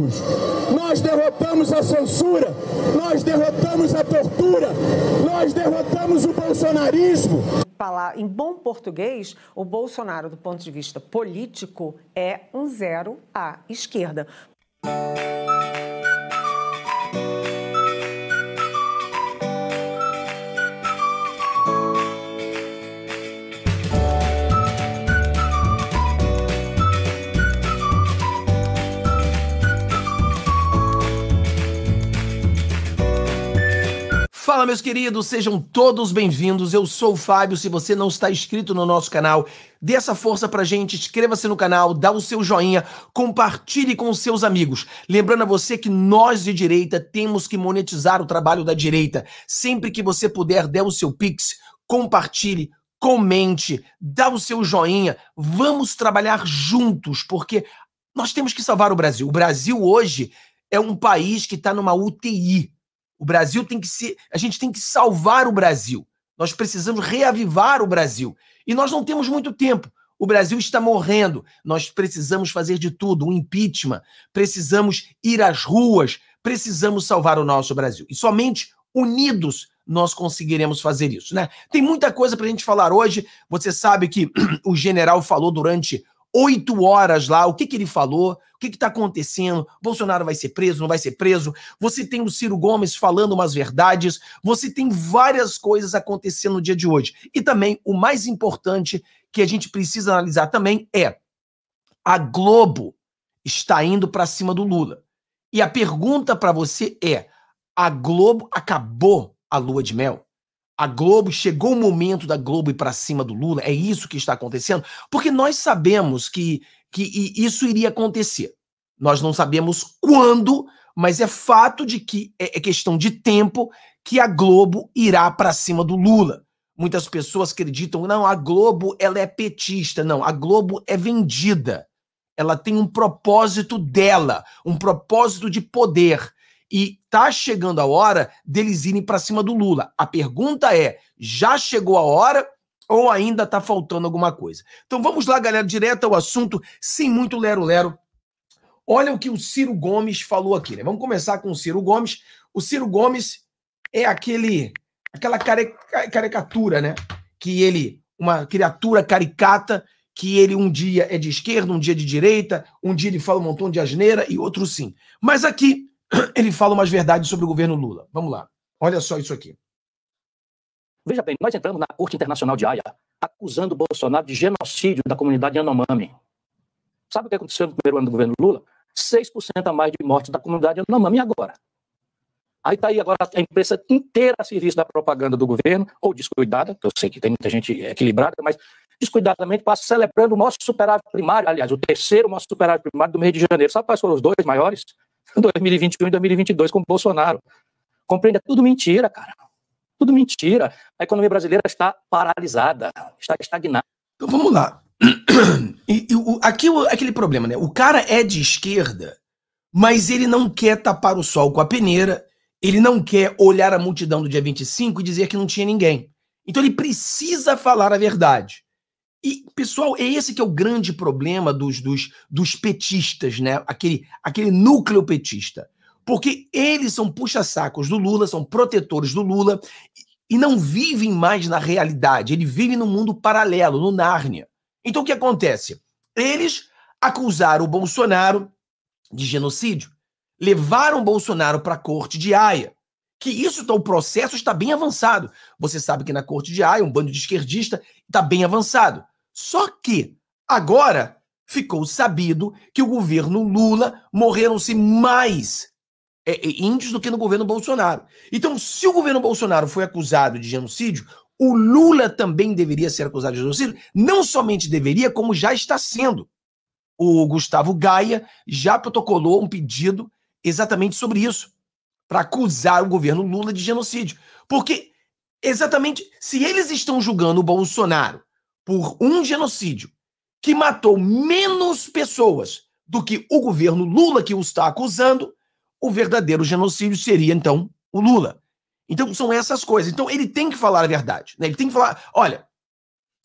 derrotamos. Nós derrotamos a censura, nós derrotamos a tortura, nós derrotamos o bolsonarismo. Falar Em bom português, o Bolsonaro, do ponto de vista político, é um zero à esquerda. Fala, meus queridos, sejam todos bem-vindos. Eu sou o Fábio. Se você não está inscrito no nosso canal, dê essa força pra gente, inscreva-se no canal, dá o seu joinha, compartilhe com os seus amigos. Lembrando a você que nós de direita temos que monetizar o trabalho da direita. Sempre que você puder, dê o seu pix, compartilhe, comente, dá o seu joinha. Vamos trabalhar juntos, porque nós temos que salvar o Brasil. O Brasil hoje é um país que está numa UTI o Brasil tem que se. A gente tem que salvar o Brasil. Nós precisamos reavivar o Brasil. E nós não temos muito tempo. O Brasil está morrendo. Nós precisamos fazer de tudo um impeachment. Precisamos ir às ruas. Precisamos salvar o nosso Brasil. E somente unidos nós conseguiremos fazer isso, né? Tem muita coisa para a gente falar hoje. Você sabe que o general falou durante oito horas lá, o que, que ele falou, o que está acontecendo, Bolsonaro vai ser preso, não vai ser preso, você tem o Ciro Gomes falando umas verdades, você tem várias coisas acontecendo no dia de hoje. E também o mais importante que a gente precisa analisar também é a Globo está indo para cima do Lula. E a pergunta para você é: a Globo acabou a lua de mel? a Globo, chegou o momento da Globo ir para cima do Lula, é isso que está acontecendo? Porque nós sabemos que, que isso iria acontecer. Nós não sabemos quando, mas é fato de que é, é questão de tempo que a Globo irá para cima do Lula. Muitas pessoas acreditam, não, a Globo ela é petista, não, a Globo é vendida. Ela tem um propósito dela, um propósito de poder. E tá chegando a hora deles irem para cima do Lula. A pergunta é: já chegou a hora ou ainda está faltando alguma coisa? Então vamos lá, galera, direto ao assunto, sem muito lero-lero. Olha o que o Ciro Gomes falou aqui, né? Vamos começar com o Ciro Gomes. O Ciro Gomes é aquele aquela caricatura, né? Que ele, uma criatura caricata, que ele um dia é de esquerda, um dia de direita, um dia ele fala um montão de asneira e outro sim. Mas aqui ele fala umas verdades sobre o governo Lula. Vamos lá. Olha só isso aqui. Veja bem, nós entramos na Corte Internacional de Haia acusando o Bolsonaro de genocídio da comunidade Yanomami. Sabe o que aconteceu no primeiro ano do governo Lula? 6% a mais de mortes da comunidade Yanomami agora. Aí está aí agora a imprensa inteira a serviço da propaganda do governo, ou descuidada, que eu sei que tem muita gente eh, equilibrada, mas descuidadamente passa celebrando o nosso superávit primário, aliás, o terceiro nosso superávit primário do mês de janeiro. Sabe quais foram os dois maiores? em 2021 e 2022 com Bolsonaro. Compreende? É tudo mentira, cara. Tudo mentira. A economia brasileira está paralisada, está estagnada. Então vamos lá. E, e, o, aqui o, aquele problema, né? O cara é de esquerda, mas ele não quer tapar o sol com a peneira, ele não quer olhar a multidão do dia 25 e dizer que não tinha ninguém. Então ele precisa falar a verdade. E, pessoal, é esse que é o grande problema dos, dos, dos petistas, né? Aquele, aquele núcleo petista. Porque eles são puxa-sacos do Lula, são protetores do Lula e não vivem mais na realidade. Ele vive num mundo paralelo, no Nárnia. Então, o que acontece? Eles acusaram o Bolsonaro de genocídio. Levaram o Bolsonaro para a corte de Haia. Que isso, então, o processo está bem avançado. Você sabe que na corte de Haia, um bando de esquerdista está bem avançado. Só que agora ficou sabido que o governo Lula morreram-se mais é, é, índios do que no governo Bolsonaro. Então, se o governo Bolsonaro foi acusado de genocídio, o Lula também deveria ser acusado de genocídio. Não somente deveria, como já está sendo. O Gustavo Gaia já protocolou um pedido exatamente sobre isso, para acusar o governo Lula de genocídio. Porque, exatamente, se eles estão julgando o Bolsonaro por um genocídio que matou menos pessoas do que o governo Lula que o está acusando, o verdadeiro genocídio seria então o Lula. Então são essas coisas. Então ele tem que falar a verdade, né? Ele tem que falar, olha,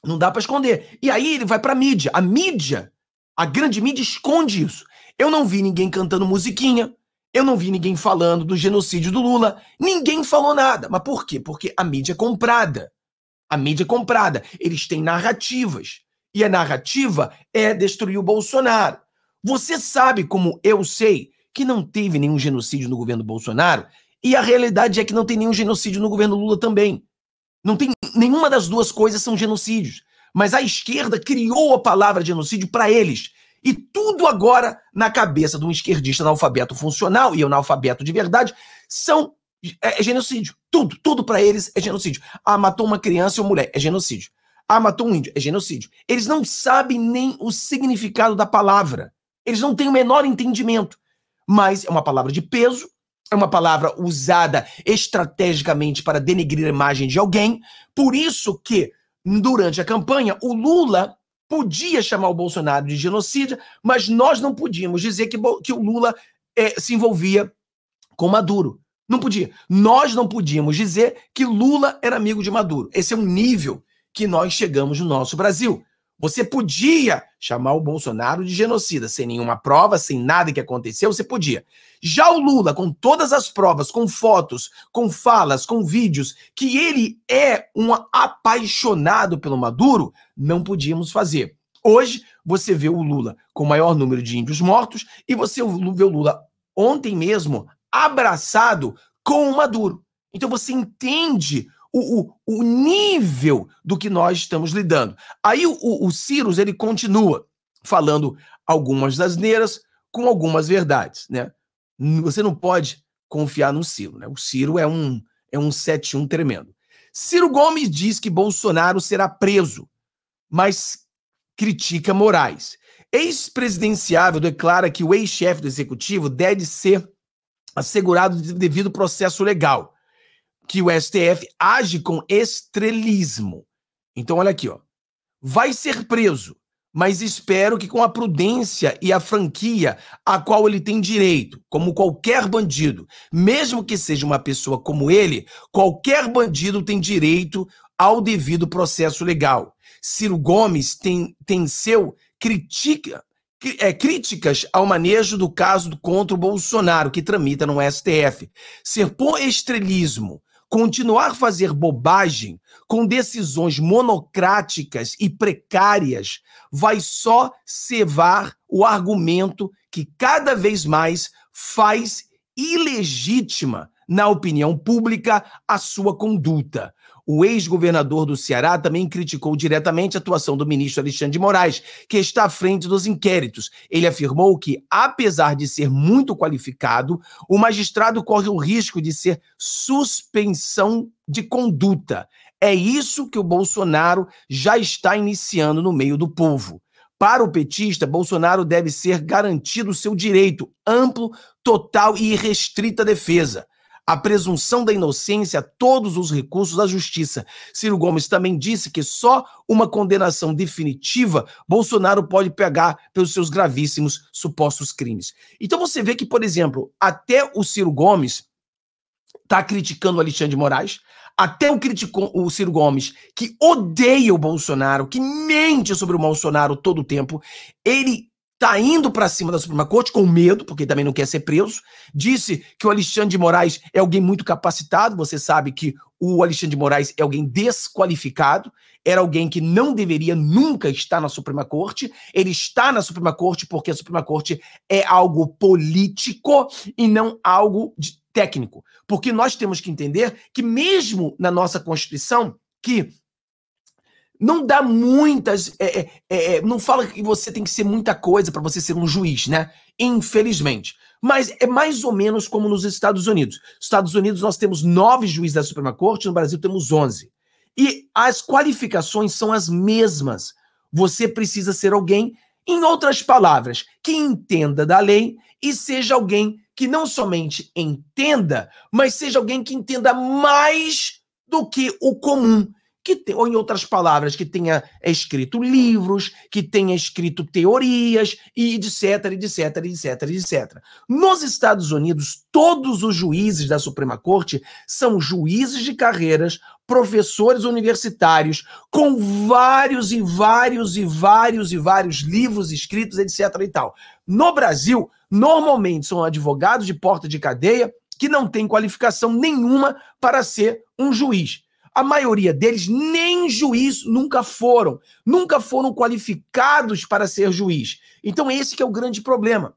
não dá para esconder. E aí ele vai para a mídia. A mídia, a grande mídia esconde isso. Eu não vi ninguém cantando musiquinha, eu não vi ninguém falando do genocídio do Lula, ninguém falou nada. Mas por quê? Porque a mídia é comprada. A mídia é comprada. Eles têm narrativas. E a narrativa é destruir o Bolsonaro. Você sabe, como eu sei, que não teve nenhum genocídio no governo Bolsonaro, e a realidade é que não tem nenhum genocídio no governo Lula também. Não tem nenhuma das duas coisas são genocídios. Mas a esquerda criou a palavra genocídio para eles. E tudo agora na cabeça de um esquerdista analfabeto funcional e analfabeto de verdade são é, é genocídio. Tudo, tudo para eles é genocídio. Ah, matou uma criança ou mulher, é genocídio. Ah, matou um índio, é genocídio. Eles não sabem nem o significado da palavra. Eles não têm o menor entendimento. Mas é uma palavra de peso, é uma palavra usada estrategicamente para denegrir a imagem de alguém. Por isso que, durante a campanha, o Lula podia chamar o Bolsonaro de genocídio, mas nós não podíamos dizer que, que o Lula eh, se envolvia com Maduro. Não podia. Nós não podíamos dizer que Lula era amigo de Maduro. Esse é um nível que nós chegamos no nosso Brasil. Você podia chamar o Bolsonaro de genocida, sem nenhuma prova, sem nada que aconteceu, você podia. Já o Lula, com todas as provas, com fotos, com falas, com vídeos, que ele é um apaixonado pelo Maduro, não podíamos fazer. Hoje, você vê o Lula com o maior número de índios mortos e você vê o Lula ontem mesmo abraçado com o Maduro. Então você entende o, o, o nível do que nós estamos lidando. Aí o, o, Cirus ele continua falando algumas asneiras com algumas verdades, né? Você não pode confiar no Ciro, né? O Ciro é um é um 71 tremendo. Ciro Gomes diz que Bolsonaro será preso, mas critica Moraes. Ex-presidenciável declara que o ex-chefe do executivo deve ser assegurado devido processo legal, que o STF age com estrelismo. Então, olha aqui, ó. Vai ser preso, mas espero que com a prudência e a franquia a qual ele tem direito, como qualquer bandido, mesmo que seja uma pessoa como ele, qualquer bandido tem direito ao devido processo legal. Ciro Gomes tem, tem seu critica é, críticas ao manejo do caso contra o Bolsonaro, que tramita no STF. Ser por estrelismo continuar a fazer bobagem com decisões monocráticas e precárias vai só cevar o argumento que cada vez mais faz ilegítima na opinião pública a sua conduta. O ex-governador do Ceará também criticou diretamente a atuação do ministro Alexandre de Moraes, que está à frente dos inquéritos. Ele afirmou que, apesar de ser muito qualificado, o magistrado corre o risco de ser suspensão de conduta. É isso que o Bolsonaro já está iniciando no meio do povo. Para o petista, Bolsonaro deve ser garantido o seu direito amplo, total e irrestrita defesa a presunção da inocência, todos os recursos da justiça. Ciro Gomes também disse que só uma condenação definitiva Bolsonaro pode pegar pelos seus gravíssimos supostos crimes. Então você vê que, por exemplo, até o Ciro Gomes está criticando o Alexandre de Moraes, até o, criticou, o Ciro Gomes, que odeia o Bolsonaro, que mente sobre o Bolsonaro todo o tempo, ele está indo para cima da Suprema Corte com medo, porque também não quer ser preso. Disse que o Alexandre de Moraes é alguém muito capacitado. Você sabe que o Alexandre de Moraes é alguém desqualificado, era alguém que não deveria nunca estar na Suprema Corte. Ele está na Suprema Corte porque a Suprema Corte é algo político e não algo técnico. Porque nós temos que entender que, mesmo na nossa Constituição, que não dá muitas. É é, é, é, não fala que você tem que ser muita coisa para você ser um juiz, né? Infelizmente. Mas é mais ou menos como nos Estados Unidos. Nos Estados Unidos nós temos nove juízes da Suprema Corte, no Brasil temos onze. E as qualificações são as mesmas. Você precisa ser alguém, em outras palavras, que entenda da lei e seja alguém que não somente entenda, mas seja alguém que entenda mais do que o comum que te, ou em outras palavras, que tenha escrito livros, que tenha escrito teorias e etc, etc, etc, etc. Nos Estados Unidos, todos os juízes da Suprema Corte são juízes de carreiras, professores universitários, com vários e vários e vários e vários livros escritos, etc e tal. No Brasil, normalmente são advogados de porta de cadeia que não têm qualificação nenhuma para ser um juiz a maioria deles nem juiz nunca foram, nunca foram qualificados para ser juiz. Então esse que é o grande problema.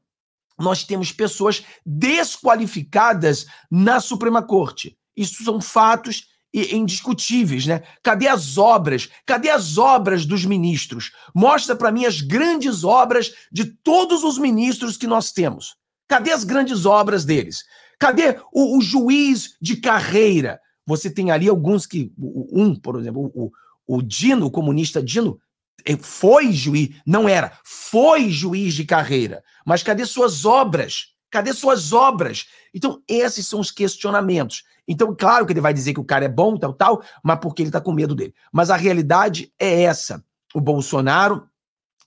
Nós temos pessoas desqualificadas na Suprema Corte. Isso são fatos indiscutíveis, né? Cadê as obras? Cadê as obras dos ministros? Mostra para mim as grandes obras de todos os ministros que nós temos. Cadê as grandes obras deles? Cadê o, o juiz de carreira? Você tem ali alguns que. Um, por exemplo, o, o Dino, o comunista Dino, é, foi juiz, não era, foi juiz de carreira. Mas cadê suas obras? Cadê suas obras? Então, esses são os questionamentos. Então, claro que ele vai dizer que o cara é bom, tal, tal, mas porque ele está com medo dele. Mas a realidade é essa. O Bolsonaro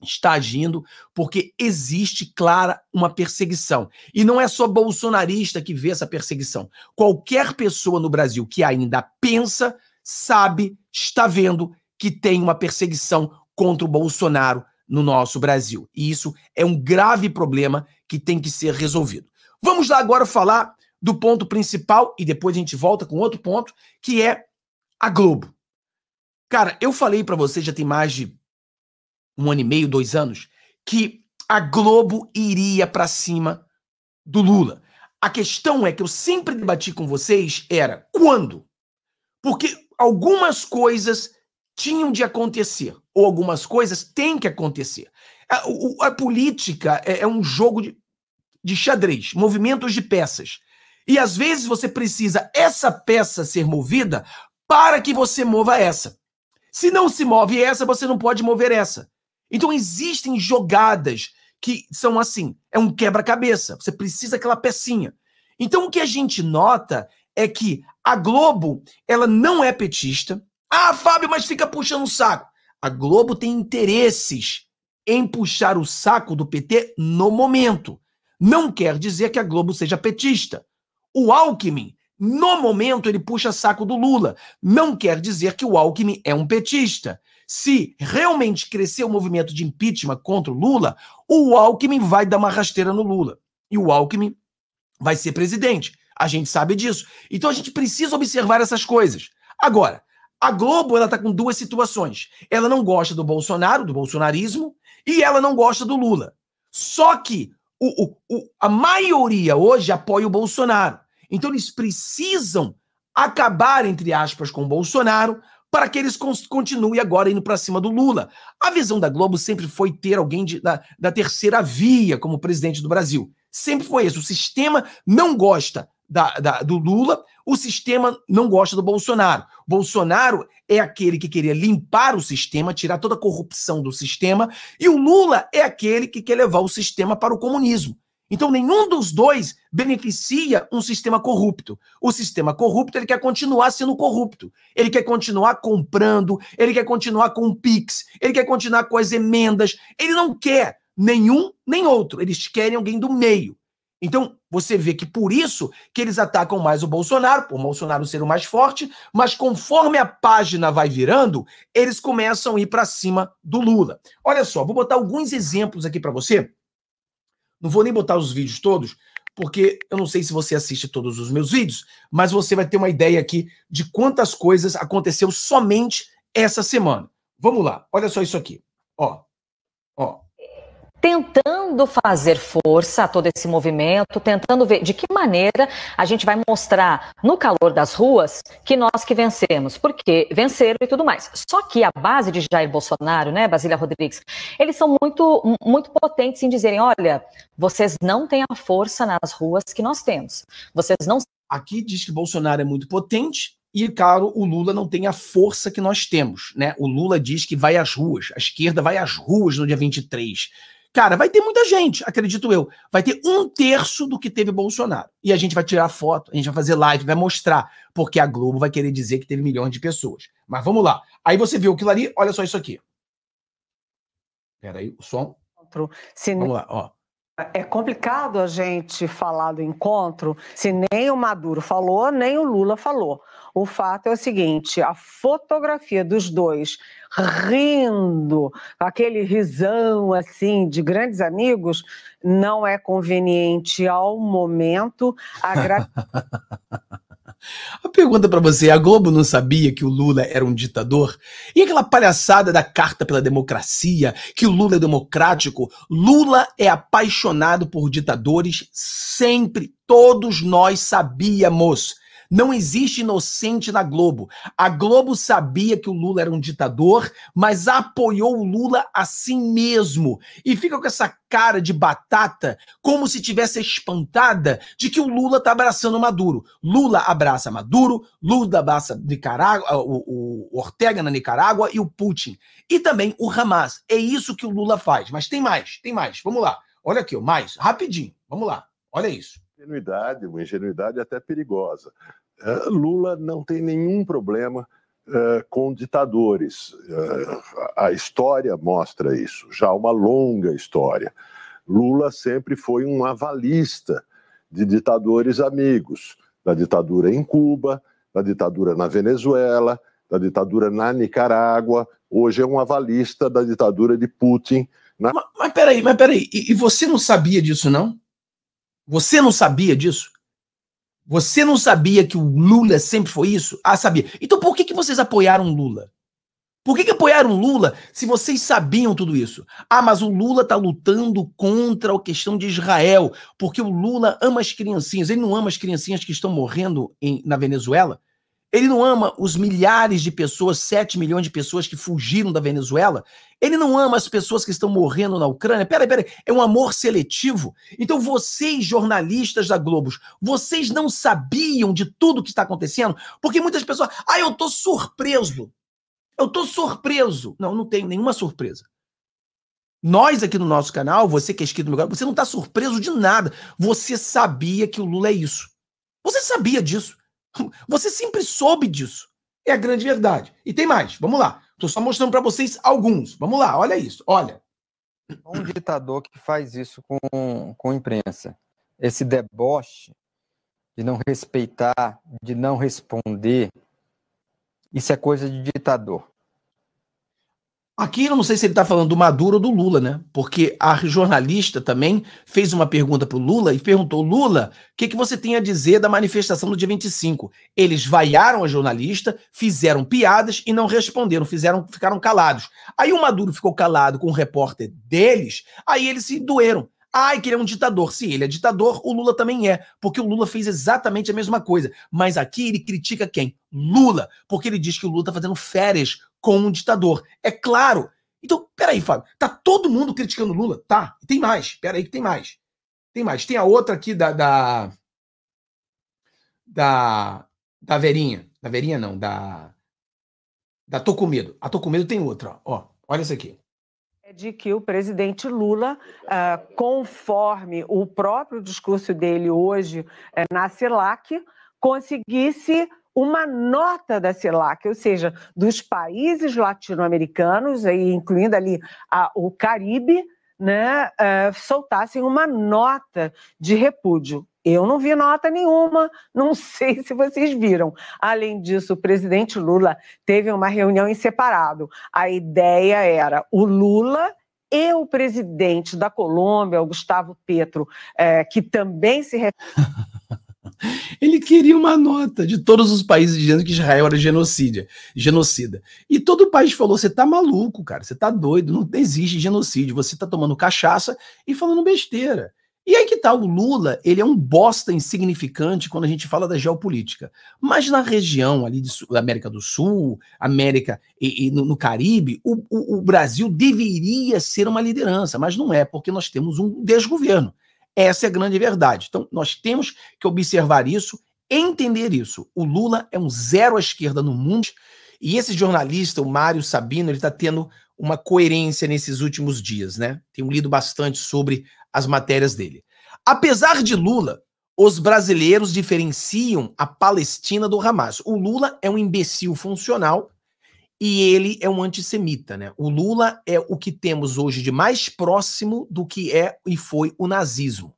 está agindo porque existe clara uma perseguição. E não é só bolsonarista que vê essa perseguição. Qualquer pessoa no Brasil que ainda pensa, sabe, está vendo que tem uma perseguição contra o Bolsonaro no nosso Brasil. E isso é um grave problema que tem que ser resolvido. Vamos lá agora falar do ponto principal e depois a gente volta com outro ponto, que é a Globo. Cara, eu falei para você já tem mais de um ano e meio, dois anos, que a Globo iria para cima do Lula. A questão é que eu sempre debati com vocês era quando? Porque algumas coisas tinham de acontecer, ou algumas coisas têm que acontecer. A, a política é, é, um jogo de, de xadrez, movimentos de peças. E às vezes você precisa essa peça ser movida para que você mova essa. Se não se move essa, você não pode mover essa. Então existem jogadas que são assim, é um quebra-cabeça, você precisa aquela pecinha. Então o que a gente nota é que a Globo, ela não é petista. Ah, Fábio, mas fica puxando o saco. A Globo tem interesses em puxar o saco do PT no momento. Não quer dizer que a Globo seja petista. O Alckmin, no momento, ele puxa saco do Lula. Não quer dizer que o Alckmin é um petista se realmente crescer o movimento de impeachment contra o Lula, o Alckmin vai dar uma rasteira no Lula. E o Alckmin vai ser presidente. A gente sabe disso. Então a gente precisa observar essas coisas. Agora, a Globo ela está com duas situações. Ela não gosta do Bolsonaro, do bolsonarismo, e ela não gosta do Lula. Só que o, o, o, a maioria hoje apoia o Bolsonaro. Então eles precisam acabar, entre aspas, com o Bolsonaro para que eles continuem agora indo para cima do Lula. A visão da Globo sempre foi ter alguém de, da, da terceira via como presidente do Brasil. Sempre foi isso. O sistema não gosta da, da, do Lula, o sistema não gosta do Bolsonaro. Bolsonaro é aquele que queria limpar o sistema, tirar toda a corrupção do sistema, e o Lula é aquele que quer levar o sistema para o comunismo. Então, nenhum dos dois beneficia um sistema corrupto. O sistema corrupto ele quer continuar sendo corrupto. Ele quer continuar comprando, ele quer continuar com o PIX, ele quer continuar com as emendas. Ele não quer nenhum nem outro. Eles querem alguém do meio. Então, você vê que por isso que eles atacam mais o Bolsonaro, por Bolsonaro ser o mais forte, mas conforme a página vai virando, eles começam a ir para cima do Lula. Olha só, vou botar alguns exemplos aqui para você não vou nem botar os vídeos todos, porque eu não sei se você assiste todos os meus vídeos, mas você vai ter uma ideia aqui de quantas coisas aconteceu somente essa semana. Vamos lá, olha só isso aqui. Ó, ó tentando fazer força a todo esse movimento, tentando ver de que maneira a gente vai mostrar no calor das ruas que nós que vencemos, porque venceram e tudo mais. Só que a base de Jair Bolsonaro, né, Basília Rodrigues, eles são muito, muito potentes em dizerem, olha, vocês não têm a força nas ruas que nós temos. Vocês não Aqui diz que Bolsonaro é muito potente, e, claro, o Lula não tem a força que nós temos. Né? O Lula diz que vai às ruas, a esquerda vai às ruas no dia 23. Cara, vai ter muita gente, acredito eu. Vai ter um terço do que teve Bolsonaro. E a gente vai tirar foto, a gente vai fazer live, vai mostrar, porque a Globo vai querer dizer que teve milhões de pessoas. Mas vamos lá. Aí você viu aquilo ali, olha só isso aqui. Peraí, o som. Vamos lá, ó. É complicado a gente falar do encontro se nem o Maduro falou, nem o Lula falou. O fato é o seguinte: a fotografia dos dois rindo, aquele risão assim de grandes amigos, não é conveniente ao momento. A gra... A pergunta para você: a Globo não sabia que o Lula era um ditador? E aquela palhaçada da Carta pela Democracia, que o Lula é democrático? Lula é apaixonado por ditadores sempre. Todos nós sabíamos. Não existe inocente na Globo. A Globo sabia que o Lula era um ditador, mas apoiou o Lula assim mesmo. E fica com essa cara de batata, como se tivesse espantada de que o Lula tá abraçando Maduro. Lula abraça Maduro, Lula abraça Nicarágua, ah, o, o Ortega na Nicarágua e o Putin. E também o Hamas. É isso que o Lula faz. Mas tem mais, tem mais. Vamos lá. Olha aqui, mais, rapidinho. Vamos lá. Olha isso ingenuidade, uma ingenuidade até perigosa. Eh, Lula não tem nenhum problema eh, com ditadores. Eh, a história mostra isso, já uma longa história. Lula sempre foi um avalista de ditadores amigos, da ditadura em Cuba, da ditadura na Venezuela, da ditadura na Nicarágua. Hoje é um avalista da ditadura de Putin. Na... Mas, mas peraí, mas peraí, e, e você não sabia disso, não? Você não sabia disso? Você não sabia que o Lula sempre foi isso? Ah, sabia. Então por que, que vocês apoiaram Lula? Por que, que apoiaram Lula se vocês sabiam tudo isso? Ah, mas o Lula tá lutando contra a questão de Israel, porque o Lula ama as criancinhas. Ele não ama as criancinhas que estão morrendo em, na Venezuela? Ele não ama os milhares de pessoas, 7 milhões de pessoas que fugiram da Venezuela. Ele não ama as pessoas que estão morrendo na Ucrânia. Peraí, peraí, é um amor seletivo. Então vocês, jornalistas da Globo, vocês não sabiam de tudo que está acontecendo? Porque muitas pessoas, ah, eu tô surpreso. Eu tô surpreso. Não, não tenho nenhuma surpresa. Nós aqui no nosso canal, você que é inscrito no meu canal, você não está surpreso de nada. Você sabia que o Lula é isso. Você sabia disso. Você sempre soube disso. É a grande verdade. E tem mais. Vamos lá. Estou só mostrando para vocês alguns. Vamos lá. Olha isso. Olha. Um ditador que faz isso com, com imprensa. Esse deboche de não respeitar, de não responder, isso é coisa de ditador. Aqui eu não sei se ele está falando do Maduro ou do Lula, né? Porque a jornalista também fez uma pergunta para o Lula e perguntou: Lula, o que, que você tem a dizer da manifestação do dia 25? Eles vaiaram a jornalista, fizeram piadas e não responderam, fizeram, ficaram calados. Aí o Maduro ficou calado com o repórter deles, aí eles se doeram. Ai, que ele é um ditador. Se ele é ditador, o Lula também é, porque o Lula fez exatamente a mesma coisa. Mas aqui ele critica quem? Lula, porque ele diz que o Lula está fazendo férias com um ditador. É claro. Então, peraí, Fábio. Tá todo mundo criticando Lula? Tá. Tem mais. Peraí que tem mais. Tem mais. Tem a outra aqui da. Da. Da, da Verinha. Da Verinha, não. Da. Da Tô Com Medo. A Tô Com Medo tem outra. Ó, olha isso aqui é de que o presidente Lula, ah, conforme o próprio discurso dele hoje eh, na CELAC, conseguisse uma nota da CELAC, ou seja, dos países latino-americanos, incluindo ali a, o Caribe, né, ah, soltassem uma nota de repúdio. Eu não vi nota nenhuma, não sei se vocês viram. Além disso, o presidente Lula teve uma reunião em separado. A ideia era o Lula e o presidente da Colômbia, o Gustavo Petro, é, que também se. Ele queria uma nota de todos os países dizendo que Israel era genocídio, genocida. E todo o país falou: você tá maluco, cara, você tá doido, não existe genocídio, você tá tomando cachaça e falando besteira. E aí que tá, o Lula, ele é um bosta insignificante quando a gente fala da geopolítica. Mas na região ali de, da América do Sul, América e, e no, no, Caribe, o, o, o Brasil deveria ser uma liderança, mas não é, porque nós temos um desgoverno. Essa é a grande verdade. Então, nós temos que observar isso, entender isso. O Lula é um zero à esquerda no mundo, e esse jornalista, o Mário Sabino, ele está tendo uma coerência nesses últimos dias, né? Tenho lido bastante sobre as matérias dele. Apesar de Lula, os brasileiros diferenciam a Palestina do Hamas. O Lula é um imbecil funcional e ele é um antissemita, né? O Lula é o que temos hoje de mais próximo do que é e foi o nazismo.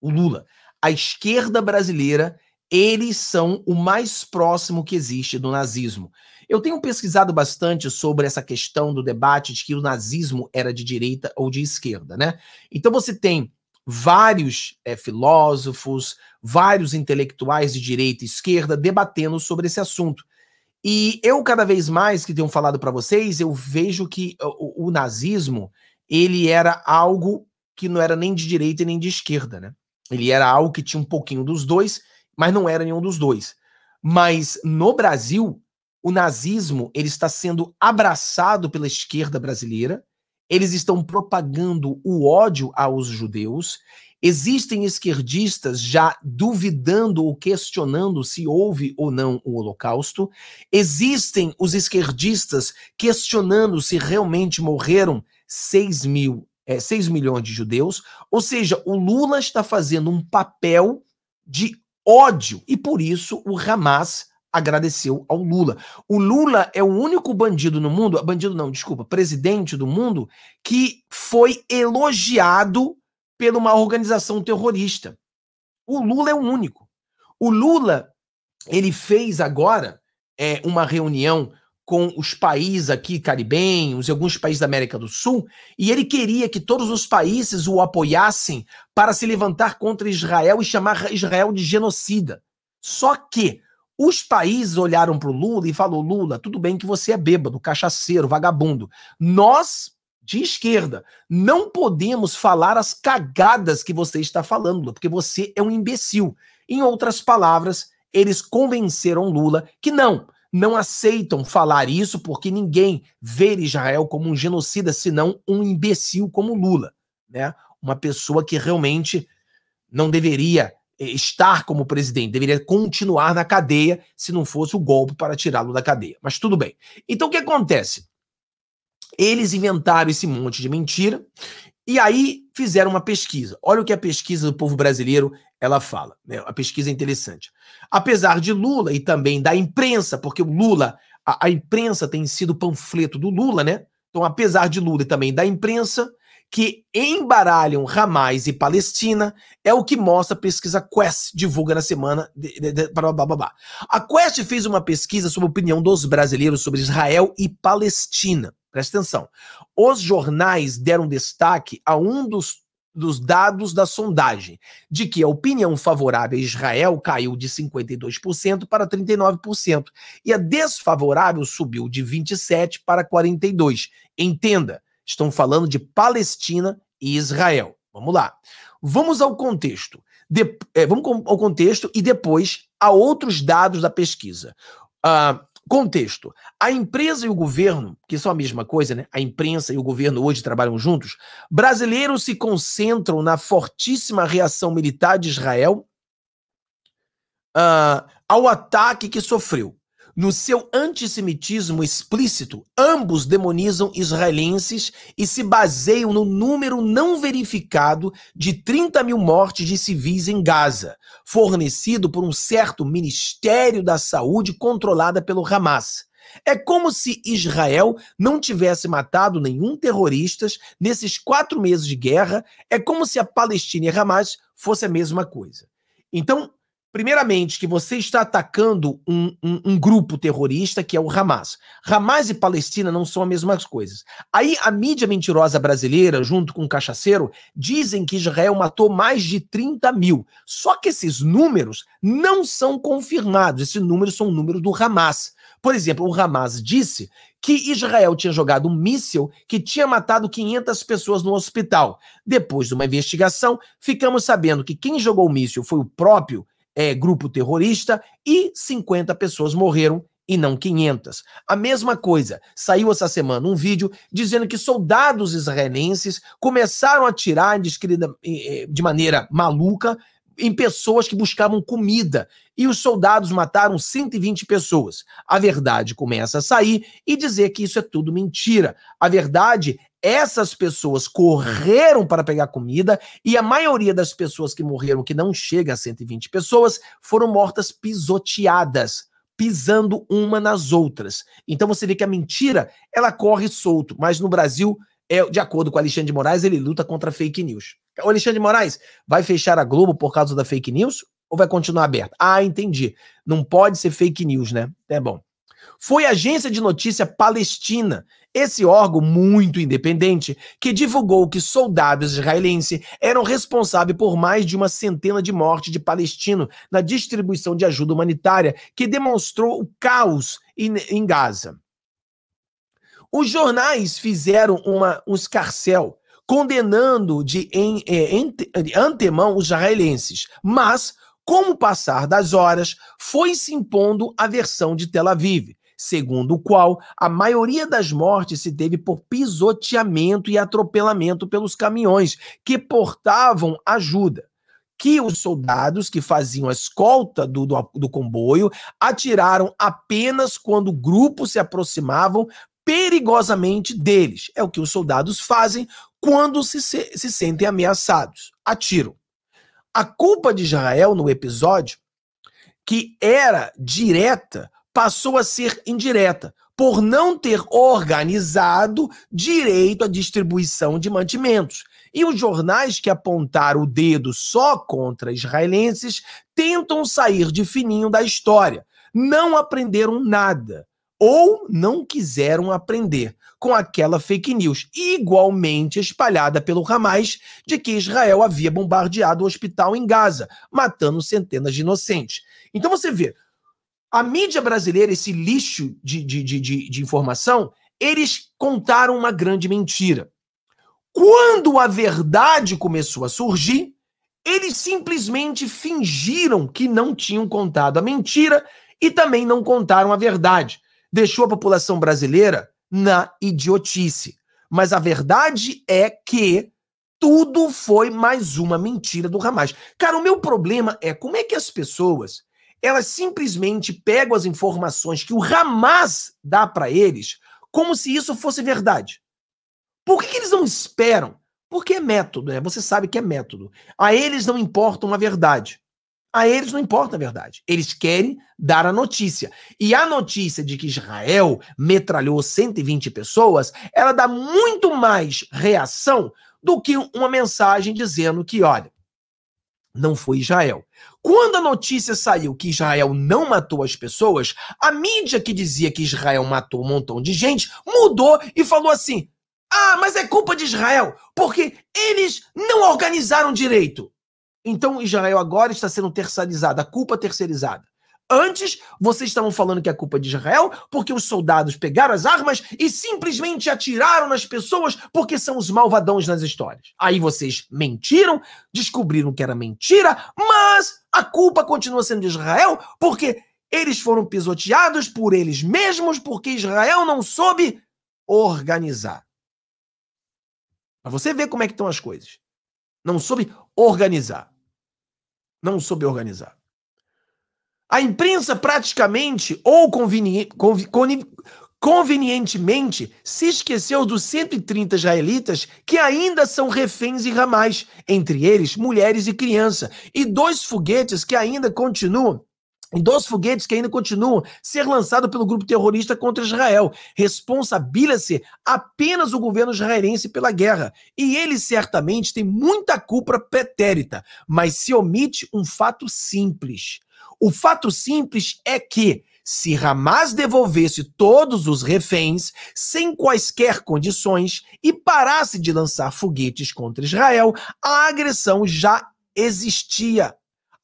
O Lula, a esquerda brasileira, eles são o mais próximo que existe do nazismo. Eu tenho pesquisado bastante sobre essa questão do debate de que o nazismo era de direita ou de esquerda, né? Então você tem vários é, filósofos, vários intelectuais de direita e esquerda debatendo sobre esse assunto. E eu, cada vez mais que tenho falado para vocês, eu vejo que o, o, nazismo, ele era algo que não era nem de direita nem de esquerda, né? Ele era algo que tinha um pouquinho dos dois, mas não era nenhum dos dois. Mas no Brasil, o nazismo, ele está sendo abraçado pela esquerda brasileira, eles estão propagando o ódio aos judeus Existem esquerdistas já duvidando ou questionando se houve ou não o Holocausto. Existem os esquerdistas questionando se realmente morreram 6, mil, é, 6 milhões de judeus. Ou seja, o Lula está fazendo um papel de ódio e por isso o Hamas agradeceu ao Lula. O Lula é o único bandido no mundo, bandido não, desculpa, presidente do mundo que foi elogiado pela uma organização terrorista. O Lula é o único. O Lula, ele fez agora é, uma reunião com os países aqui caribenhos e alguns países da América do Sul, e ele queria que todos os países o apoiassem para se levantar contra Israel e chamar Israel de genocida. Só que os países olharam para o Lula e falou: Lula, tudo bem que você é bêbado, cachaceiro, vagabundo. Nós, de esquerda. Não podemos falar as cagadas que você está falando, Lula, porque você é um imbecil. Em outras palavras, eles convenceram Lula que não, não aceitam falar isso porque ninguém vê Israel como um genocida, senão um imbecil como Lula, né? Uma pessoa que realmente não deveria eh, estar como presidente, deveria continuar na cadeia se não fosse o golpe para tirá-lo da cadeia. Mas tudo bem. Então o que acontece? Eles inventaram esse monte de mentira e aí fizeram uma pesquisa. Olha o que a pesquisa do povo brasileiro ela fala. Né? A pesquisa é interessante. Apesar de Lula e também da imprensa, porque o Lula, a, a imprensa tem sido panfleto do Lula, né? Então, apesar de Lula e também da imprensa, que embaralham Ramais e Palestina, é o que mostra a pesquisa Quest, divulga na semana. De, de, de, A Quest fez uma pesquisa sobre a opinião dos brasileiros sobre Israel e Palestina. Presta atenção. Os jornais deram destaque a um dos, dos dados da sondagem, de que a opinião favorável a Israel caiu de 52% para 39%, e a desfavorável subiu de 27% para 42%. Entenda, estão falando de Palestina e Israel. Vamos lá. Vamos ao contexto. De, é, eh, vamos ao contexto e depois a outros dados da pesquisa. Uh, Contexto: a empresa e o governo, que são a mesma coisa, né? A imprensa e o governo hoje trabalham juntos. Brasileiros se concentram na fortíssima reação militar de Israel uh, ao ataque que sofreu. No seu antissemitismo explícito, ambos demonizam israelenses e se baseiam no número não verificado de 30 mil mortes de civis em Gaza, fornecido por um certo Ministério da Saúde controlada pelo Hamas. É como se Israel não tivesse matado nenhum terrorista nesses quatro meses de guerra. É como se a Palestina e Hamas fosse a mesma coisa. Então, primeiramente, que você está atacando um, um, um, grupo terrorista que é o Hamas. Hamas e Palestina não são as mesmas coisas. Aí a mídia mentirosa brasileira, junto com o cachaceiro, dizem que Israel matou mais de 30 mil. Só que esses números não são confirmados. Esses números são números do Hamas. Por exemplo, o Hamas disse que Israel tinha jogado um míssil que tinha matado 500 pessoas no hospital. Depois de uma investigação, ficamos sabendo que quem jogou o míssil foi o próprio é, grupo terrorista e 50 pessoas morreram e não 500. A mesma coisa, saiu essa semana um vídeo dizendo que soldados israelenses começaram a atirar eh, de maneira maluca em pessoas que buscavam comida e os soldados mataram 120 pessoas. A verdade começa a sair e dizer que isso é tudo mentira. A verdade essas pessoas correram para pegar comida e a maioria das pessoas que morreram, que não chega a 120 pessoas, foram mortas pisoteadas, pisando uma nas outras. Então você vê que a mentira, ela corre solto, mas no Brasil, é, de acordo com Alexandre de Moraes, ele luta contra fake news. O Alexandre de Moraes vai fechar a Globo por causa da fake news ou vai continuar aberta? Ah, entendi. Não pode ser fake news, né? É bom foi a agência de notícia palestina esse órgão muito independente, que divulgou que soldados israelenses eram responsáveis por mais de uma centena de mortes de palestinos na distribuição de ajuda humanitária, que demonstrou o caos em, Gaza. Os jornais fizeram uma, um escarcel condenando de em, é, em, de antemão os israelenses, mas, com o passar das horas, foi se impondo a versão de Tel Aviv, segundo o qual a maioria das mortes se teve por pisoteamento e atropelamento pelos caminhões que portavam ajuda. Que os soldados que faziam a escolta do, do, do comboio atiraram apenas quando grupos se aproximavam perigosamente deles. É o que os soldados fazem quando se, se sentem ameaçados. Atiram. A culpa de Israel no episódio, que era direta passou a ser indireta, por não ter organizado direito à distribuição de mantimentos. E os jornais que apontaram o dedo só contra israelenses tentam sair de fininho da história. Não aprenderam nada ou não quiseram aprender com aquela fake news, igualmente espalhada pelo Hamas, de que Israel havia bombardeado o hospital em Gaza, matando centenas de inocentes. Então você vê, a mídia brasileira, esse lixo de, de, de, de, informação, eles contaram uma grande mentira. Quando a verdade começou a surgir, eles simplesmente fingiram que não tinham contado a mentira e também não contaram a verdade. Deixou a população brasileira na idiotice. Mas a verdade é que tudo foi mais uma mentira do Hamas. Cara, o meu problema é como é que as pessoas elas simplesmente pegam as informações que o Hamas dá para eles como se isso fosse verdade. Por que, que eles não esperam? Porque é método, né? Você sabe que é método. A eles não importa uma verdade. A eles não importa a verdade. Eles querem dar a notícia. E a notícia de que Israel metralhou 120 pessoas, ela dá muito mais reação do que uma mensagem dizendo que, olha, não foi Israel. Quando a notícia saiu que Israel não matou as pessoas, a mídia que dizia que Israel matou um montão de gente mudou e falou assim: ah, mas é culpa de Israel, porque eles não organizaram direito. Então Israel agora está sendo terceirizada, a culpa terceirizada. Antes, vocês estavam falando que é culpa de Israel, porque os soldados pegaram as armas e simplesmente atiraram nas pessoas porque são os malvadões nas histórias. Aí vocês mentiram, descobriram que era mentira, mas a culpa continua sendo de Israel porque eles foram pisoteados por eles mesmos porque Israel não soube organizar. Para você ver como é que estão as coisas. Não soube organizar. Não soube organizar. A imprensa praticamente ou conveni conveni convenientemente se esqueceu dos 130 israelitas que ainda são reféns e ramais, entre eles mulheres e criança, e dois foguetes que ainda continuam e dois foguetes que ainda continuam ser lançados pelo grupo terrorista contra Israel. Responsabiliza-se apenas o governo israelense pela guerra. E ele certamente tem muita culpa pretérita, mas se omite um fato simples. O fato simples é que, se Hamas devolvesse todos os reféns, sem quaisquer condições, e parasse de lançar foguetes contra Israel, a agressão já existia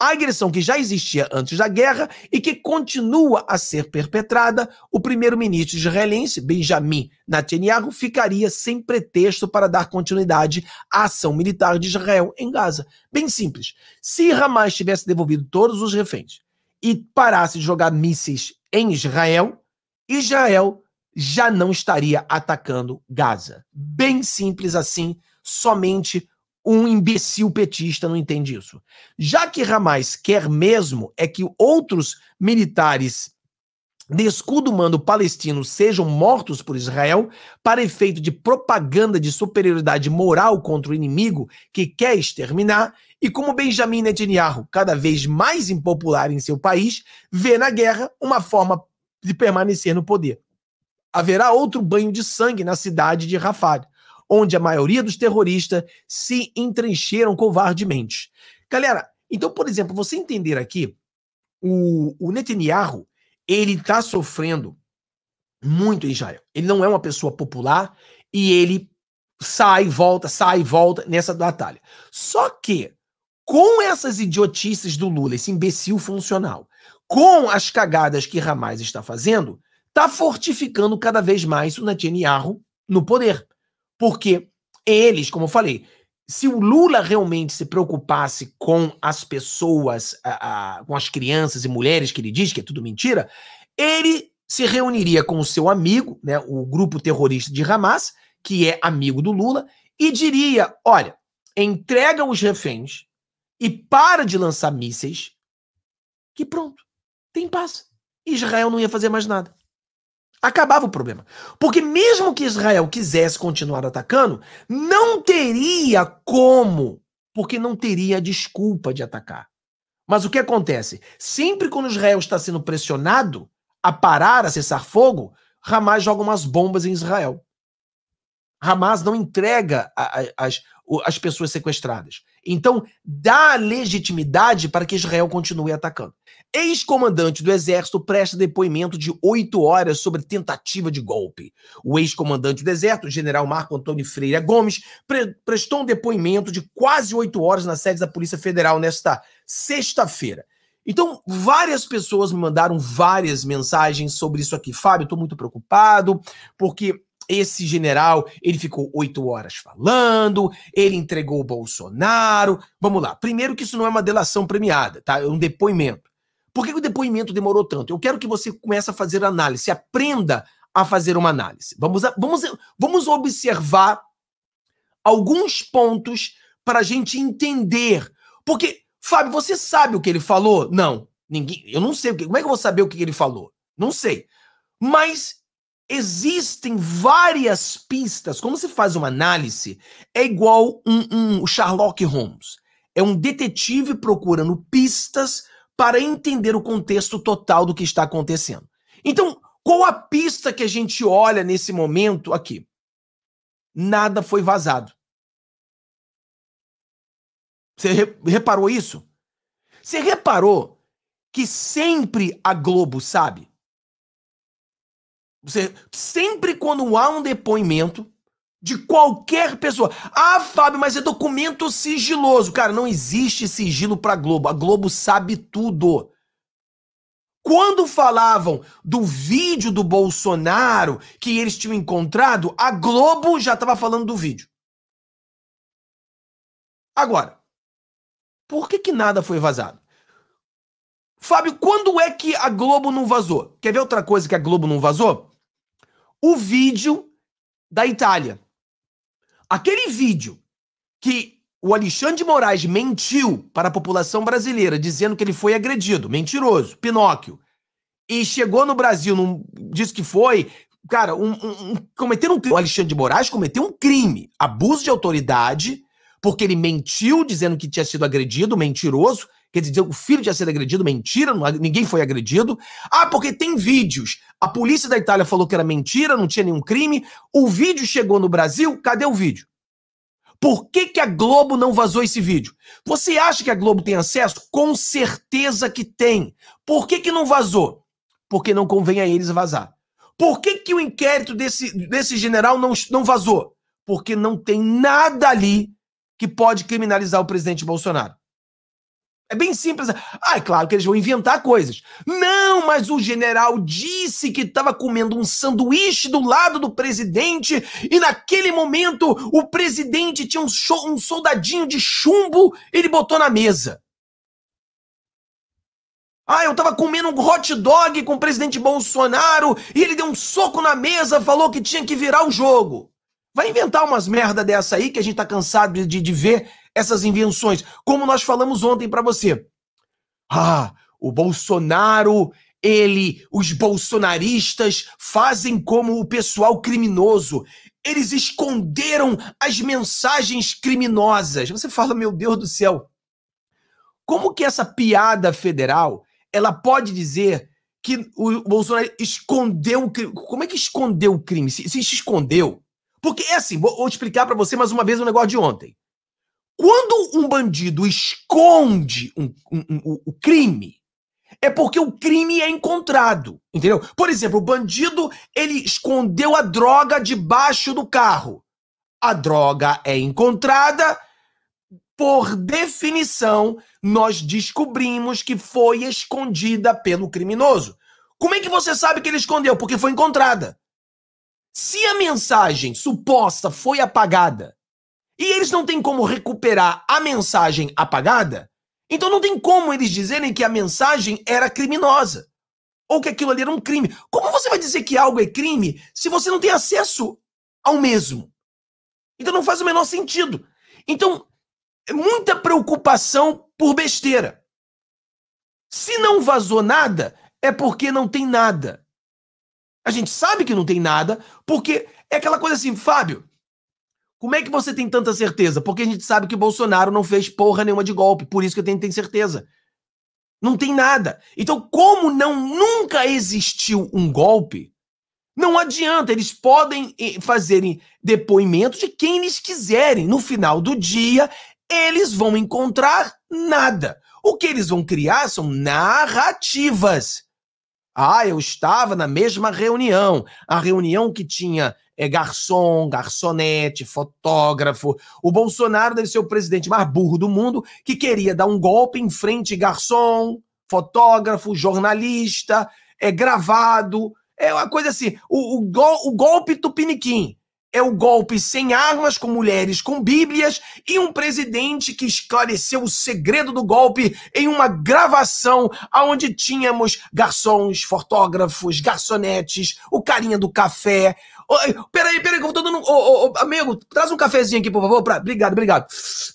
a agressão que já existia antes da guerra e que continua a ser perpetrada, o primeiro-ministro israelense, Benjamin Netanyahu, ficaria sem pretexto para dar continuidade à ação militar de Israel em Gaza. Bem simples. Se Hamas tivesse devolvido todos os reféns e parasse de jogar mísseis em Israel, Israel já não estaria atacando Gaza. Bem simples assim, somente um imbecil petista não entende isso. Já que Ramais quer mesmo é que outros militares de escudo mando palestino sejam mortos por Israel para efeito de propaganda de superioridade moral contra o inimigo que quer exterminar, e como Benjamin Netanyahu, cada vez mais impopular em seu país, vê na guerra uma forma de permanecer no poder. Haverá outro banho de sangue na cidade de Rafah, onde a maioria dos terroristas se entrencheram covardemente. Galera, então, por exemplo, você entender aqui, o, o Netanyahu, ele está sofrendo muito em Israel. Ele não é uma pessoa popular e ele sai, volta, sai, volta nessa batalha. Só que, com essas idiotices do Lula, esse imbecil funcional, com as cagadas que Ramais está fazendo, está fortificando cada vez mais o Netanyahu no poder. Porque eles, como eu falei, se o Lula realmente se preocupasse com as pessoas, a, a, com as crianças e mulheres que ele diz que é tudo mentira, ele se reuniria com o seu amigo, né, o grupo terrorista de Hamas, que é amigo do Lula, e diria: olha, entrega os reféns e para de lançar mísseis, que pronto, tem paz. Israel não ia fazer mais nada. Acabava o problema. Porque mesmo que Israel quisesse continuar atacando, não teria como, porque não teria desculpa de atacar. Mas o que acontece? Sempre quando Israel está sendo pressionado a parar, a cessar fogo, Hamas joga umas bombas em Israel. Hamas não entrega a, a, as, as pessoas sequestradas. Então, dá legitimidade para que Israel continue atacando. Ex-comandante do Exército presta depoimento de oito horas sobre tentativa de golpe. O ex-comandante do Exército, general Marco Antônio Freire Gomes, pre prestou um depoimento de quase oito horas na sede da Polícia Federal nesta sexta-feira. Então, várias pessoas me mandaram várias mensagens sobre isso aqui. Fábio, estou muito preocupado, porque esse general, ele ficou oito horas falando, ele entregou o Bolsonaro. Vamos lá. Primeiro que isso não é uma delação premiada, tá? É um depoimento. Por que o depoimento demorou tanto? Eu quero que você comece a fazer análise, aprenda a fazer uma análise. Vamos, a, vamos, vamos observar alguns pontos para a gente entender. Porque, Fábio, você sabe o que ele falou? Não, ninguém. Eu não sei. Como é que eu vou saber o que ele falou? Não sei. Mas existem várias pistas. Como se faz uma análise? É igual um, um Sherlock Holmes. É um detetive procurando pistas para entender o contexto total do que está acontecendo. Então, qual a pista que a gente olha nesse momento aqui? Nada foi vazado. Você reparou isso? Você reparou que sempre a Globo sabe? Você, sempre quando há um depoimento de qualquer pessoa. Ah, Fábio, mas é documento sigiloso. Cara, não existe sigilo para Globo. A Globo sabe tudo. Quando falavam do vídeo do Bolsonaro que eles tinham encontrado, a Globo já estava falando do vídeo. Agora, por que, que nada foi vazado? Fábio, quando é que a Globo não vazou? Quer ver outra coisa que a Globo não vazou? o vídeo da Itália. Aquele vídeo que o Alexandre de Moraes mentiu para a população brasileira, dizendo que ele foi agredido, mentiroso, Pinóquio, e chegou no Brasil, num, disse que foi, cara, um, um, um, um crime. O Alexandre de Moraes cometeu um crime, abuso de autoridade, porque ele mentiu dizendo que tinha sido agredido, mentiroso, Quer dizer, o filho tinha sido agredido, mentira, ninguém foi agredido. Ah, porque tem vídeos. A polícia da Itália falou que era mentira, não tinha nenhum crime. O vídeo chegou no Brasil, cadê o vídeo? Por que, que a Globo não vazou esse vídeo? Você acha que a Globo tem acesso? Com certeza que tem. Por que, que não vazou? Porque não convém a eles vazar. Por que, que o inquérito desse, desse general não, não vazou? Porque não tem nada ali que pode criminalizar o presidente Bolsonaro. É bem simples. Ah, é claro que eles vão inventar coisas. Não, mas o general disse que estava comendo um sanduíche do lado do presidente e naquele momento o presidente tinha um, um soldadinho de chumbo ele botou na mesa. Ah, eu estava comendo um hot dog com o presidente Bolsonaro e ele deu um soco na mesa, falou que tinha que virar o jogo. Vai inventar umas merda dessa aí que a gente tá cansado de, de ver essas invenções. Como nós falamos ontem para você. Ah, o Bolsonaro, ele, os bolsonaristas fazem como o pessoal criminoso. Eles esconderam as mensagens criminosas. Você fala, meu Deus do céu. Como que essa piada federal, ela pode dizer que o Bolsonaro escondeu o crime? Como é que escondeu o crime? Se, se escondeu? Porque é assim, vou, vou explicar para você mais uma vez o um negócio de ontem. Quando um bandido esconde um, um, um, o crime, é porque o crime é encontrado, entendeu? Por exemplo, o bandido ele escondeu a droga debaixo do carro. A droga é encontrada, por definição, nós descobrimos que foi escondida pelo criminoso. Como é que você sabe que ele escondeu? Porque foi encontrada. Se a mensagem suposta foi apagada e eles não têm como recuperar a mensagem apagada, então não tem como eles dizerem que a mensagem era criminosa ou que aquilo ali era um crime. Como você vai dizer que algo é crime se você não tem acesso ao mesmo? Então não faz o menor sentido. Então, é muita preocupação por besteira. Se não vazou nada, é porque não tem nada. A gente sabe que não tem nada, porque é aquela coisa assim, Fábio, como é que você tem tanta certeza? Porque a gente sabe que Bolsonaro não fez porra nenhuma de golpe, por isso que eu tenho, tenho certeza. Não tem nada. Então, como não nunca existiu um golpe, não adianta, eles podem eh, fazerem depoimento de quem eles quiserem. No final do dia, eles vão encontrar nada. O que eles vão criar são narrativas. Ah, eu estava na mesma reunião, a reunião que tinha é garçom, garçonete, fotógrafo. O Bolsonaro deve ser o presidente mais burro do mundo que queria dar um golpe em frente garçom, fotógrafo, jornalista, é gravado. É uma coisa assim. O, o, o golpe tupiniquim é o golpe sem armas, com mulheres com bíblias e um presidente que esclareceu o segredo do golpe em uma gravação onde tínhamos garçons, fotógrafos, garçonetes, o carinha do café, Oi, peraí, peraí, que eu tô dando. Um, amigo, traz um cafezinho aqui, por favor. Pra... Obrigado, obrigado.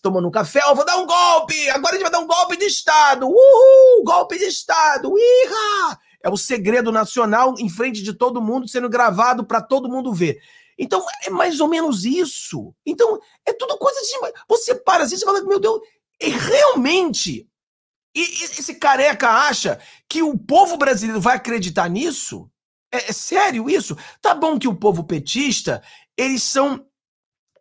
Tomando um café. Ó, vou dar um golpe! Agora a gente vai dar um golpe de Estado! Uhul! Golpe de Estado! Ira! É o segredo nacional em frente de todo mundo, sendo gravado para todo mundo ver. Então, é mais ou menos isso. Então, é tudo coisa de. Você para assim, você fala, meu Deus, e realmente. E esse careca acha que o povo brasileiro vai acreditar nisso? É, é sério isso? Tá bom que o povo petista, eles são.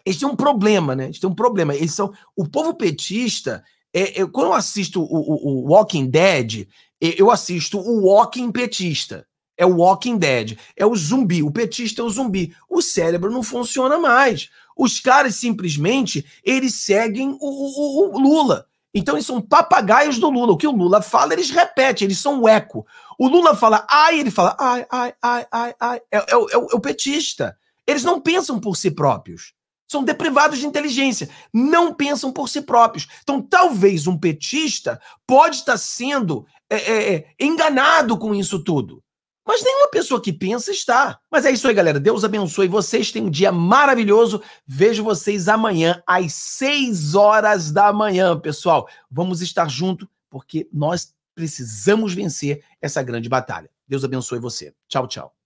Eles têm um problema, né? Eles têm um problema. Eles são. O povo petista. É, é quando eu assisto o, o, o Walking Dead, é, eu assisto o Walking Petista. É o Walking Dead. É o zumbi. O petista é o zumbi. O cérebro não funciona mais. Os caras simplesmente eles seguem o, o, o Lula. Então, eles são papagaios do Lula. O que o Lula fala, eles repetem, eles são o eco. O Lula fala ai, ele fala ai, ai, ai, ai, ai. É, é, é, o, é o petista. Eles não pensam por si próprios. São deprivados de inteligência. Não pensam por si próprios. Então, talvez um petista pode estar sendo é, é, é, enganado com isso tudo. Mas nenhuma pessoa que pensa está. Mas é isso aí, galera. Deus abençoe vocês. Tenham um dia maravilhoso. Vejo vocês amanhã, às 6 horas da manhã, pessoal. Vamos estar junto, porque nós precisamos vencer essa grande batalha. Deus abençoe você. Tchau, tchau.